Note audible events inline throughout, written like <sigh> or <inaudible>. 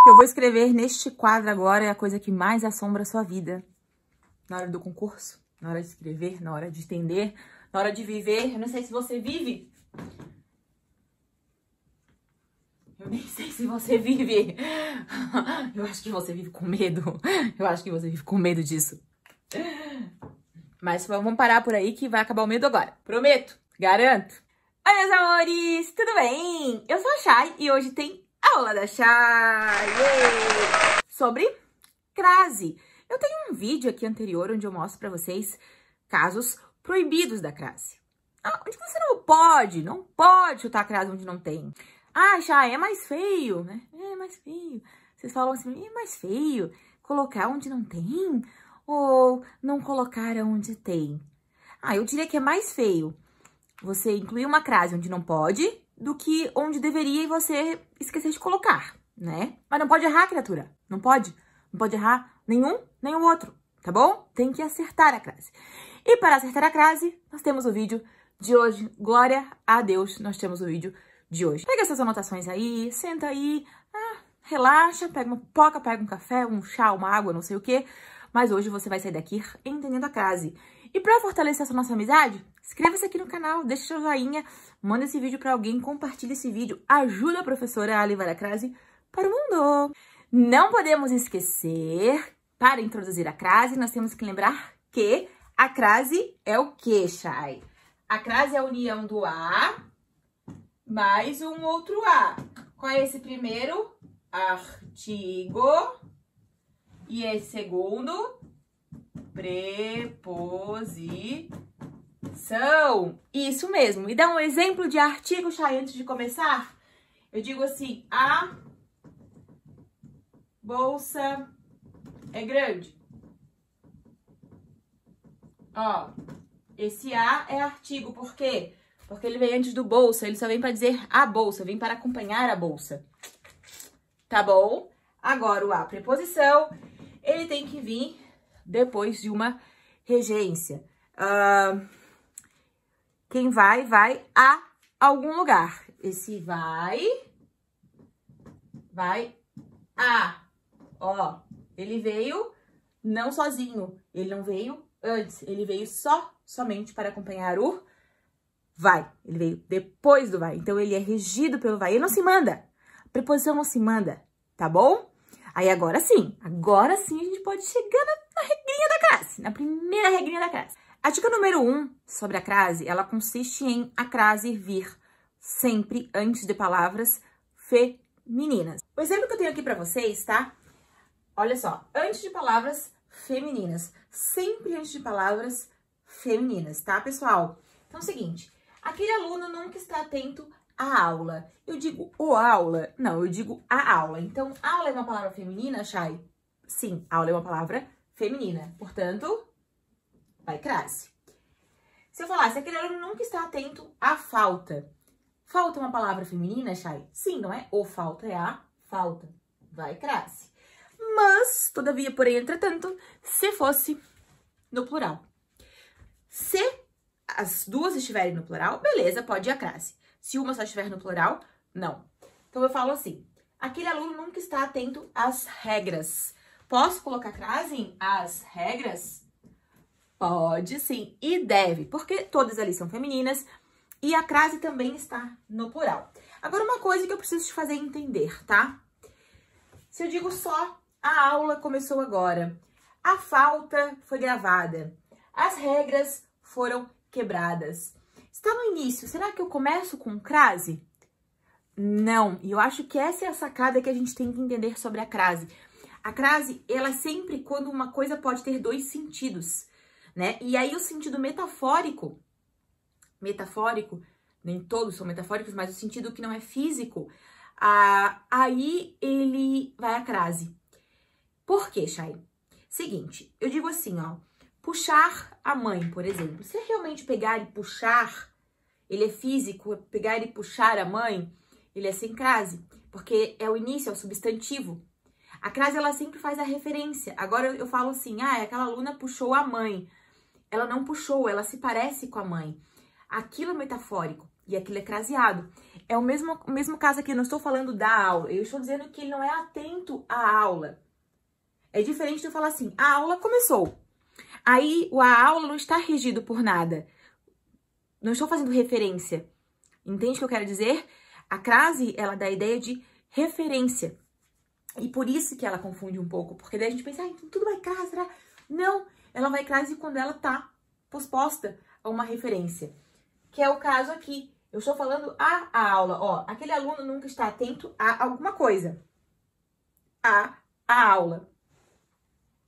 O que eu vou escrever neste quadro agora é a coisa que mais assombra a sua vida. Na hora do concurso, na hora de escrever, na hora de entender, na hora de viver. Eu não sei se você vive. Eu nem sei se você vive. <laughs> Eu acho que você vive com medo. Eu acho que você vive com medo disso. Mas vamos parar por aí que vai acabar o medo agora. Prometo, garanto. Oi, meus amores, tudo bem? Eu sou a Chay e hoje tem aula da Chay! Sobre crase. Eu tenho um vídeo aqui anterior onde eu mostro para vocês casos proibidos da crase. Ah, onde você não pode, não pode chutar a crase onde não tem. Ah, Chay, é mais feio, né? É mais feio. Vocês falam assim, é mais feio colocar onde não tem ou não colocar onde tem. Ah, eu diria que é mais feio você incluir uma crase onde não pode do que onde deveria e você esquecer de colocar, né? Mas não pode errar, criatura. Não pode. Não pode errar nenhum, nem o outro, tá bom? Tem que acertar a crase. E para acertar a crase, nós temos o vídeo de hoje. Glória a Deus, nós temos o vídeo de hoje. Pega essas anotações aí, senta aí, ah, relaxa, pega uma poca, pega um café, um chá, uma água, não sei o quê. Mas hoje você vai sair daqui entendendo a crase. E para fortalecer essa nossa amizade, inscreva-se aqui no canal, deixe seu joinha, manda esse vídeo para alguém, compartilhe esse vídeo, ajuda a professora Ali Crase para o mundo. Não podemos esquecer, para introduzir a crase, nós temos que lembrar que a crase é o que, Chay? A crase é a união do A mais um outro A. Qual é esse primeiro? Artigo. E esse segundo? preposição. Isso mesmo. E dá um exemplo de artigo, Chay, antes de começar. Eu digo assim, a bolsa é grande. Ó, esse a é artigo, por quê? Porque ele vem antes do bolsa, ele só vem para dizer a bolsa, vem para acompanhar a bolsa. Tá bom? Agora, o a preposição, ele tem que vir depois de uma regência. Uh, quem vai, vai a algum lugar. Esse vai, vai a. Ó, ele veio não sozinho, ele não veio antes, ele veio só, somente para acompanhar o vai. Ele veio depois do vai, então ele é regido pelo vai. Ele não se manda, a preposição não se manda, tá bom? Aí agora sim, agora sim a gente pode chegar na da crase. A dica número 1 um sobre a crase, ela consiste em a crase vir sempre antes de palavras femininas. O exemplo que eu tenho aqui para vocês, tá? Olha só, antes de palavras femininas, sempre antes de palavras femininas, tá, pessoal? Então é o seguinte, aquele aluno nunca está atento à aula. Eu digo o aula? Não, eu digo a aula. Então, aula é uma palavra feminina, Chay? Sim, aula é uma palavra feminina. Portanto, Vai, crase. Se eu falasse, aquele aluno nunca está atento à falta. Falta é uma palavra feminina, Chay? Sim, não é? O falta é a falta. Vai, crase. Mas, todavia, porém, entretanto, se fosse no plural. Se as duas estiverem no plural, beleza, pode ir a crase. Se uma só estiver no plural, não. Então, eu falo assim, aquele aluno nunca está atento às regras. Posso colocar crase em as regras? Pode sim e deve, porque todas ali são femininas e a crase também está no plural. Agora, uma coisa que eu preciso te fazer entender, tá? Se eu digo só, a aula começou agora, a falta foi gravada, as regras foram quebradas. Está no início, será que eu começo com crase? Não, e eu acho que essa é a sacada que a gente tem que entender sobre a crase. A crase, ela é sempre quando uma coisa pode ter dois sentidos né? E aí o sentido metafórico, metafórico, nem todos são metafóricos, mas o sentido que não é físico, ah, aí ele vai à crase. Por quê, Chay? Seguinte, eu digo assim, ó, puxar a mãe, por exemplo. Se realmente pegar e puxar, ele é físico, pegar e puxar a mãe, ele é sem crase, porque é o início, é o substantivo. A crase, ela sempre faz a referência. Agora eu falo assim, ah, é aquela aluna puxou a mãe. Ela não puxou, ela se parece com a mãe. Aquilo é metafórico e aquilo é craseado. É o mesmo, o mesmo caso aqui, eu não estou falando da aula, eu estou dizendo que ele não é atento à aula. É diferente de eu falar assim, a aula começou. Aí o a aula não está regido por nada. Não estou fazendo referência. Entende o que eu quero dizer? A crase, ela dá a ideia de referência. E por isso que ela confunde um pouco, porque daí a gente pensa, ah, então tudo vai crase, será? Não, ela vai crase quando ela tá posposta a uma referência, que é o caso aqui. Eu estou falando a, a aula, ó, aquele aluno nunca está atento a alguma coisa. A a aula.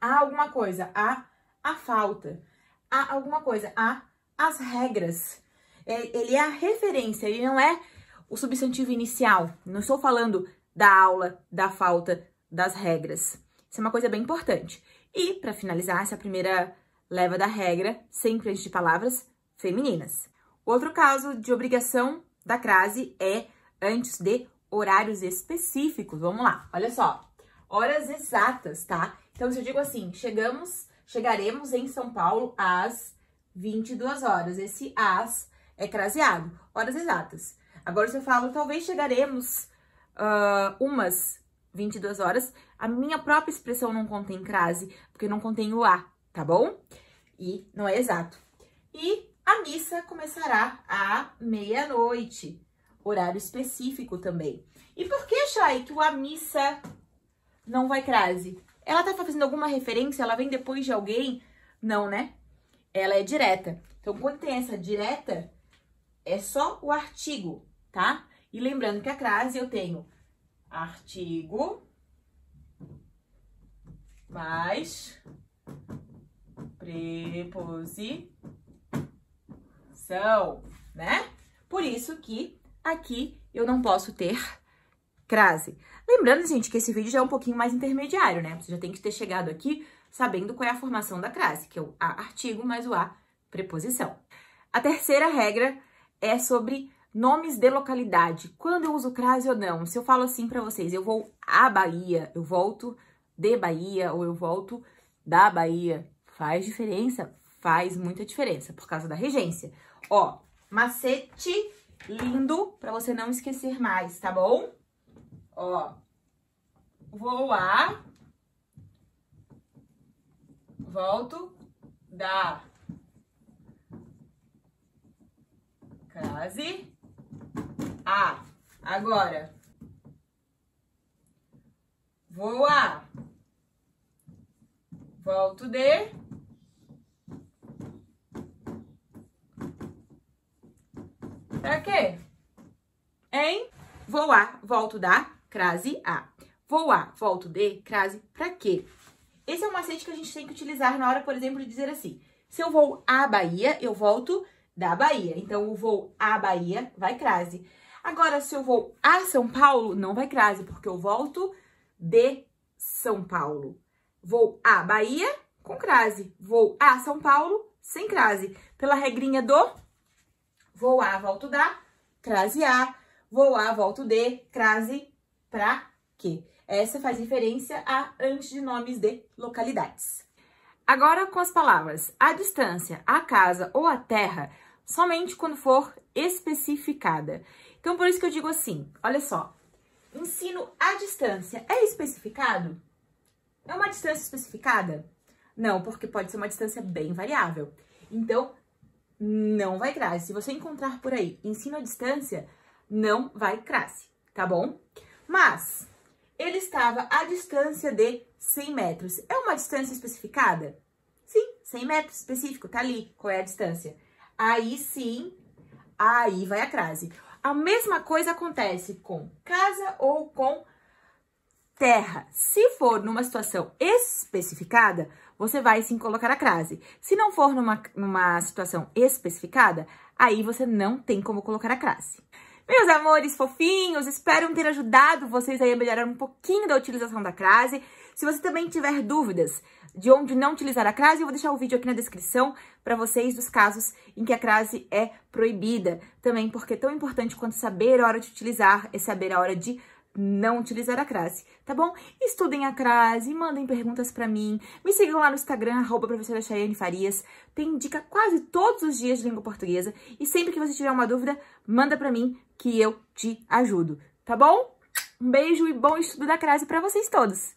A alguma coisa, a a falta. A alguma coisa, a as regras. É, ele é a referência, ele não é o substantivo inicial. Não estou falando da aula, da falta, das regras. Isso é uma coisa bem importante. E, para finalizar, essa é primeira leva da regra, sempre antes de palavras femininas. Outro caso de obrigação da crase é antes de horários específicos. Vamos lá, olha só. Horas exatas, tá? Então, se eu digo assim, chegamos, chegaremos em São Paulo às 22 horas. Esse as é craseado, horas exatas. Agora, se eu falo, talvez chegaremos uh, umas 22 horas. A minha própria expressão não contém crase, porque não contém o A, tá bom? E não é exato. E a missa começará à meia-noite, horário específico também. E por que, Chay, que o a missa não vai crase? Ela tá fazendo alguma referência? Ela vem depois de alguém? Não, né? Ela é direta. Então, quando tem essa direta, é só o artigo, tá? E lembrando que a crase eu tenho artigo mais preposição, né? Por isso que aqui eu não posso ter crase. Lembrando, gente, que esse vídeo já é um pouquinho mais intermediário, né? Você já tem que ter chegado aqui sabendo qual é a formação da crase, que é o A artigo mais o A preposição. A terceira regra é sobre Nomes de localidade. Quando eu uso crase ou não? Se eu falo assim para vocês, eu vou à Bahia, eu volto de Bahia ou eu volto da Bahia, faz diferença? Faz muita diferença por causa da regência. Ó, macete lindo para você não esquecer mais, tá bom? Ó, vou a, volto da crase a. Agora. Vou A. Volto D. Pra quê? Hein? Vou A, volto da crase A. Vou A, volto D, crase pra quê? Esse é um macete que a gente tem que utilizar na hora, por exemplo, de dizer assim. Se eu vou à Bahia, eu volto da Bahia. Então, o vou à Bahia vai crase. Agora, se eu vou a São Paulo, não vai crase, porque eu volto de São Paulo. Vou a Bahia com crase. Vou a São Paulo sem crase. Pela regrinha do vou a, volto da, crase a. Vou a, volto de, crase pra quê? Essa faz referência a antes de nomes de localidades. Agora com as palavras a distância, a casa ou a terra, somente quando for especificada. Então, por isso que eu digo assim, olha só, ensino à distância é especificado? É uma distância especificada? Não, porque pode ser uma distância bem variável. Então, não vai crase. Se você encontrar por aí ensino à distância, não vai crase, tá bom? Mas, ele estava à distância de 100 metros. É uma distância especificada? Sim, 100 metros específico, tá ali. Qual é a distância? Aí sim, aí vai a crase. A mesma coisa acontece com casa ou com terra. Se for numa situação especificada, você vai sim colocar a crase. Se não for numa, numa situação especificada, aí você não tem como colocar a crase. Meus amores fofinhos, espero ter ajudado vocês aí a melhorar um pouquinho da utilização da crase. Se você também tiver dúvidas de onde não utilizar a crase, eu vou deixar o vídeo aqui na descrição para vocês dos casos em que a crase é proibida. Também porque é tão importante quanto saber a hora de utilizar, é saber a hora de não utilizar a crase, tá bom? Estudem a crase, mandem perguntas para mim, me sigam lá no Instagram, arroba professora Chayane Farias, tem dica quase todos os dias de língua portuguesa, e sempre que você tiver uma dúvida, manda para mim que eu te ajudo, tá bom? Um beijo e bom estudo da crase para vocês todos!